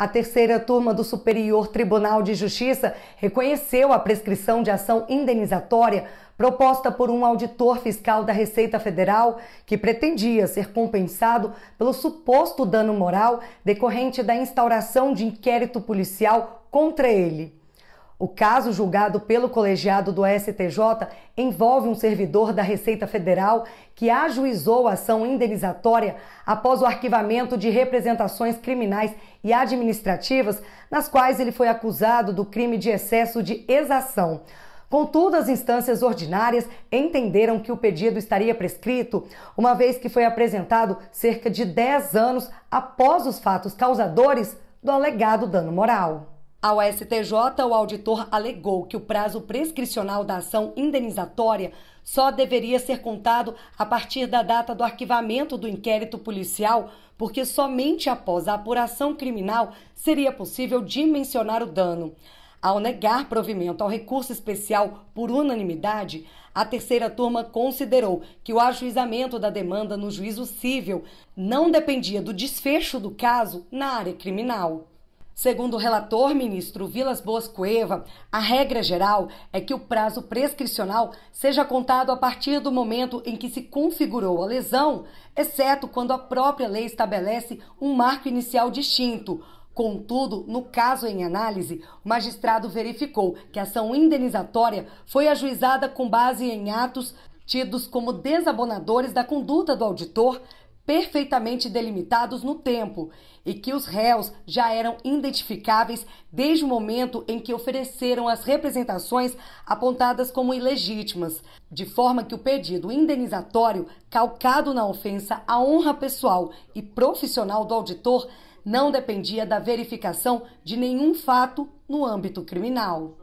A terceira turma do Superior Tribunal de Justiça reconheceu a prescrição de ação indenizatória proposta por um auditor fiscal da Receita Federal que pretendia ser compensado pelo suposto dano moral decorrente da instauração de inquérito policial contra ele. O caso julgado pelo colegiado do STJ envolve um servidor da Receita Federal que ajuizou a ação indenizatória após o arquivamento de representações criminais e administrativas nas quais ele foi acusado do crime de excesso de exação. Contudo, as instâncias ordinárias entenderam que o pedido estaria prescrito, uma vez que foi apresentado cerca de 10 anos após os fatos causadores do alegado dano moral. Ao STJ, o auditor alegou que o prazo prescricional da ação indenizatória só deveria ser contado a partir da data do arquivamento do inquérito policial, porque somente após a apuração criminal seria possível dimensionar o dano. Ao negar provimento ao recurso especial por unanimidade, a terceira turma considerou que o ajuizamento da demanda no juízo civil não dependia do desfecho do caso na área criminal. Segundo o relator ministro Vilas Boas Cueva, a regra geral é que o prazo prescricional seja contado a partir do momento em que se configurou a lesão, exceto quando a própria lei estabelece um marco inicial distinto. Contudo, no caso em análise, o magistrado verificou que a ação indenizatória foi ajuizada com base em atos tidos como desabonadores da conduta do auditor perfeitamente delimitados no tempo e que os réus já eram identificáveis desde o momento em que ofereceram as representações apontadas como ilegítimas, de forma que o pedido indenizatório, calcado na ofensa à honra pessoal e profissional do auditor, não dependia da verificação de nenhum fato no âmbito criminal.